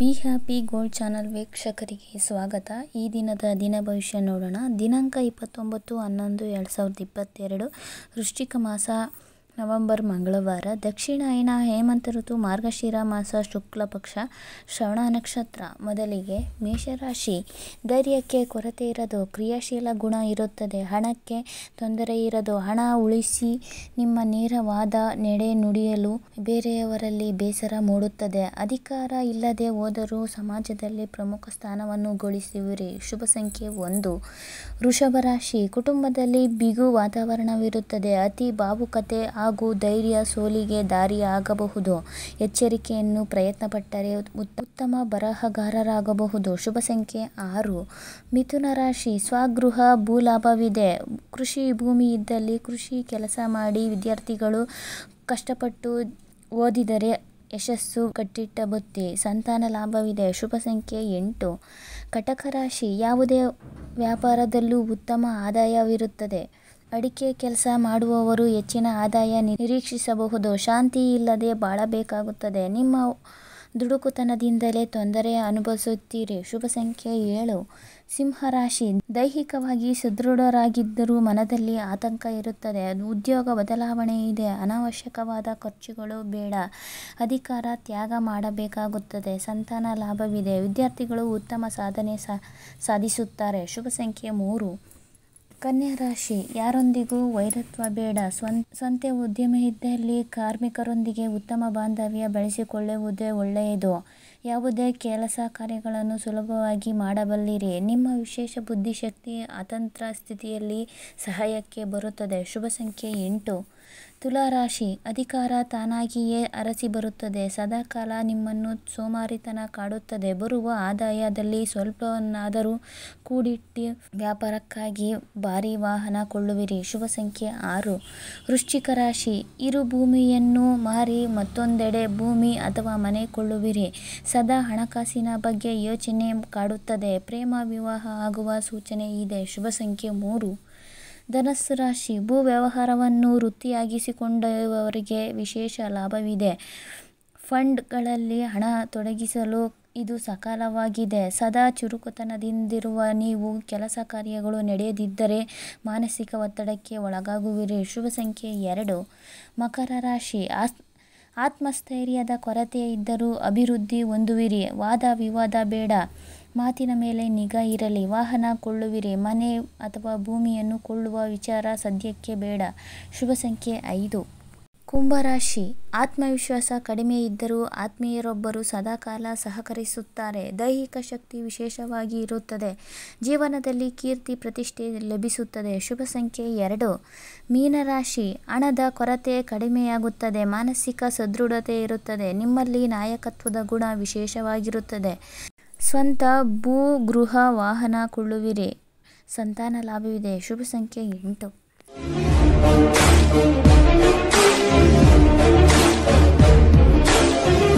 Be happy gold channel ವೀಕ್ಷಕರಿಗೆ ಸ್ವಾಗತ ಈ ದಿನದ ದಿನ ಭವಿಷ್ಯ ನೋಡೋಣ ದಿನಾಂಕ ಇಪ್ಪತ್ತೊಂಬತ್ತು ಹನ್ನೊಂದು ಎರಡು ಸಾವಿರದ ಇಪ್ಪತ್ತೆರಡು ವೃಶ್ಚಿಕ ಮಾಸ ನವಂಬರ್ ಮಂಗಳವಾರ ದಕ್ಷಿಣಾಯನ ಹೇಮಂತ ಋತು ಮಾರ್ಗಶಿರ ಮಾಸ ಶುಕ್ಲ ಪಕ್ಷ ಶ್ರವಣ ನಕ್ಷತ್ರ ಮೊದಲಿಗೆ ಮೇಷರಾಶಿ ಧೈರ್ಯಕ್ಕೆ ಕೊರತೆ ಇರೋದು ಕ್ರಿಯಾಶೀಲ ಗುಣ ಇರುತ್ತದೆ ಹಣಕ್ಕೆ ತೊಂದರೆ ಇರದು ಹಣ ಉಳಿಸಿ ನಿಮ್ಮ ನೇರವಾದ ನೆಡೆ ನುಡಿಯಲು ಬೇರೆಯವರಲ್ಲಿ ಬೇಸರ ಮೂಡುತ್ತದೆ ಅಧಿಕಾರ ಇಲ್ಲದೆ ಹೋದರೂ ಸಮಾಜದಲ್ಲಿ ಪ್ರಮುಖ ಸ್ಥಾನವನ್ನು ಗಳಿಸುವಿರಿ ಶುಭ ಸಂಖ್ಯೆ ಒಂದು ವೃಷಭ ರಾಶಿ ಕುಟುಂಬದಲ್ಲಿ ಬಿಗು ವಾತಾವರಣವಿರುತ್ತದೆ ಅತಿ ಭಾವುಕತೆ ಹಾಗೂ ಧೈರ್ಯ ಸೋಲಿಗೆ ದಾರಿಯಾಗಬಹುದು. ಎಚ್ಚರಿಕೆಯನ್ನು ಪ್ರಯತ್ನಪಟ್ಟರೆ ಉತ್ತಮ ಬರಹಗಾರರಾಗಬಹುದು. ಶುಭ ಸಂಖ್ಯೆ ಆರು. ಮಿಥುನ ರಾಶಿ: ಸ್ವಗೃಹ ಭೂಲಾಭವಿದೆ. ಕೃಷಿ ಭೂಮಿ ಇದ್ದಲ್ಲಿ ಕೃಷಿ ಕೆಲಸ ಮಾಡಿ ವಿದ್ಯಾರ್ಥಿಗಳು ಕಷ್ಟಪಟ್ಟು ಓದಿದರೆ ಯಶಸ್ಸು ಕಟ್ಟಿಟ್ಟ ಬುತ್ತಿ ಸಂತಾನ ಲಾಭವಿದೆ. ಶುಭ ಸಂಖ್ಯೆ ಎಂಟು. ಕಟಕ ರಾಶಿ: ಯಾವುದೇ ವ್ಯಾಪಾರದಲ್ಲೂ ಉತ್ತಮ ಆದಾಯವಿರುತ್ತದೆ. ಅಡಿಕೆ ಕೆಲಸ ಮಾಡುವವರು ಹೆಚ್ಚಿನ ಆದಾಯ ನಿರೀಕ್ಷಿಸಬಹುದು ಶಾಂತಿ ಇಲ್ಲದೆ ಬಾಳಬೇಕಾಗುತ್ತದೆ ನಿಮ್ಮ ದುಡುಕುತನದಿಂದಲೇ ತೊಂದರೆ ಅನುಭವಿಸುತ್ತೀರಿ ಶುಭ ಸಂಖ್ಯೆ ಏಳು ಸಿಂಹರಾಶಿ ದೈಹಿಕವಾಗಿ ಸದೃಢರಾಗಿದ್ದರೂ ಮನದಲ್ಲಿ ಆತಂಕ ಇರುತ್ತದೆ ಉದ್ಯೋಗ ಬದಲಾವಣೆ ಇದೆ ಅನಾವಶ್ಯಕವಾದ ಖರ್ಚುಗಳು ಬೇಡ ಅಧಿಕಾರ ತ್ಯಾಗ ಮಾಡಬೇಕಾಗುತ್ತದೆ ಸಂತಾನ ಲಾಭವಿದೆ ವಿದ್ಯಾರ್ಥಿಗಳು ಉತ್ತಮ ಸಾಧನೆ ಸಾಧಿಸುತ್ತಾರೆ ಶುಭ ಸಂಖ್ಯೆ ಮೂರು ಕನ್ಯಾ ರಾಶಿ ಯಾರೊಂದಿಗೂ ವೈರತ್ವ ಬೇಡ ಸ್ವಂತ ಸ್ವಂತ ಉದ್ಯಮ ಇದ್ದಲ್ಲಿ ಕಾರ್ಮಿಕರೊಂದಿಗೆ ಉತ್ತಮ ಬಾಂಧವ್ಯ ಬೆಳೆಸಿಕೊಳ್ಳುವುದೇ ಒಳ್ಳೆಯದು ಯಾವುದೇ ಕೆಲಸ ಕಾರ್ಯಗಳನ್ನು ಸುಲಭವಾಗಿ ಮಾಡಬಲ್ಲಿರಿ ನಿಮ್ಮ ವಿಶೇಷ ಬುದ್ಧಿಶಕ್ತಿ ಅತಂತ್ರ ಸ್ಥಿತಿಯಲ್ಲಿ ಸಹಾಯಕ್ಕೆ ಬರುತ್ತದೆ ಶುಭ ಸಂಖ್ಯೆ ಎಂಟು ತುಲಾ ರಾಶಿ ಅಧಿಕಾರ ತಾನಾಗಿಯೇ ಅರಸಿ ಬರುತ್ತದೆ ಸದಾಕಾಲ ನಿಮ್ಮನ್ನು ಸೋಮಾರಿತನ ಕಾಡುತ್ತದೆ ಬರುವ ಆದಾಯದಲ್ಲಿ ಸ್ವಲ್ಪವನ್ನಾದರೂ ಕೂಡಿಟ್ಟು ವ್ಯಾಪಾರಕ್ಕಾಗಿ ಭಾರಿ ವಾಹನ ಕೊಳ್ಳುವಿರಿ ಶುಭ ಸಂಖ್ಯೆ ಆರು ವೃಶ್ಚಿಕ ರಾಶಿ ಇರು ಭೂಮಿಯನ್ನು ಮಾರಿ ಮತ್ತೊಂದೆಡೆ ಭೂಮಿ ಅಥವಾ ಮನೆ ಕೊಳ್ಳುವಿರಿ ಸದಾ ಹಣಕಾಸಿನ ಬಗ್ಗೆ ಯೋಚನೆ ಕಾಡುತ್ತದೆ ಪ್ರೇಮ ವಿವಾಹ ಆಗುವ ಸೂಚನೆ ಇದೆ ಶುಭ ಸಂಖ್ಯೆ ಮೂರು ಧನಸ್ಸು ರಾಶಿ ಭೂ ವ್ಯವಹಾರವನ್ನು ವೃತ್ತಿಯಾಗಿಸಿಕೊಂಡವರಿಗೆ ವಿಶೇಷ ಲಾಭವಿದೆ ಫಂಡ್ಗಳಲ್ಲಿ ಹಣ ತೊಡಗಿಸಲು ಇದು ಸಕಾಲವಾಗಿದೆ ಸದಾ ಚುರುಕುತನದಿಂದಿರುವ ನೀವು ಕೆಲಸ ಕಾರ್ಯಗಳು ನಡೆಯದಿದ್ದರೆ ಮಾನಸಿಕ ಒತ್ತಡಕ್ಕೆ ಒಳಗಾಗುವಿರಿ ಶುಭ ಸಂಖ್ಯೆ ಎರಡು ಮಕರ ರಾಶಿ ಆಸ್ ಆತ್ಮಸ್ಥೈರ್ಯದ ಕೊರತೆ ಇದ್ದರೂ ಅಭಿವೃದ್ಧಿ ಹೊಂದುವಿರಿ ವಾದ ವಿವಾದ ಬೇಡ ಮಾತಿನ ಮೇಲೆ ನಿಗಾ ಇರಲಿ ವಾಹನ ಕೊಳ್ಳುವಿರಿ ಮನೆ ಅಥವಾ ಭೂಮಿಯನ್ನು ಕೊಳ್ಳುವ ವಿಚಾರ ಸದ್ಯಕ್ಕೆ ಬೇಡ ಶುಭ ಸಂಖ್ಯೆ ಐದು ಕುಂಭರಾಶಿ ಆತ್ಮವಿಶ್ವಾಸ ಕಡಿಮೆ ಇದ್ದರೂ ಆತ್ಮೀಯರೊಬ್ಬರು ಸದಾಕಾಲ ಸಹಕರಿಸುತ್ತಾರೆ. ದೈಹಿಕ ಶಕ್ತಿ ವಿಶೇಷವಾಗಿ ಇರುತ್ತದೆ. ಜೀವನದಲ್ಲಿ ಕೀರ್ತಿ, ಪ್ರತಿಷ್ಠೆ ಲಭಿಸುತ್ತದೆ. ಶುಭ ಸಂಖ್ಯೆ ಎರಡು. ಮೀನರಾಶಿ ಹಣದ ಕೊರತೆ ಕಡಿಮೆಯಾಗುತ್ತದೆ. ಮಾನಸಿಕ ಸದೃಢತೆ ಇರುತ್ತದೆ. ನಿಮ್ಮಲ್ಲಿ ನಾಯಕತ್ವದ ಗುಣ ವಿಶೇಷವಾಗಿರುತ್ತದೆ. ಸ್ವಂತ ಭೂ, ಗೃಹ, ವಾಹನ ಕೊಳ್ಳುವಿರಿ. ಸಂತಾನ ಲಾಭವಿದೆ. ಶುಭ ಸಂಖ್ಯೆ ಎಂಟು.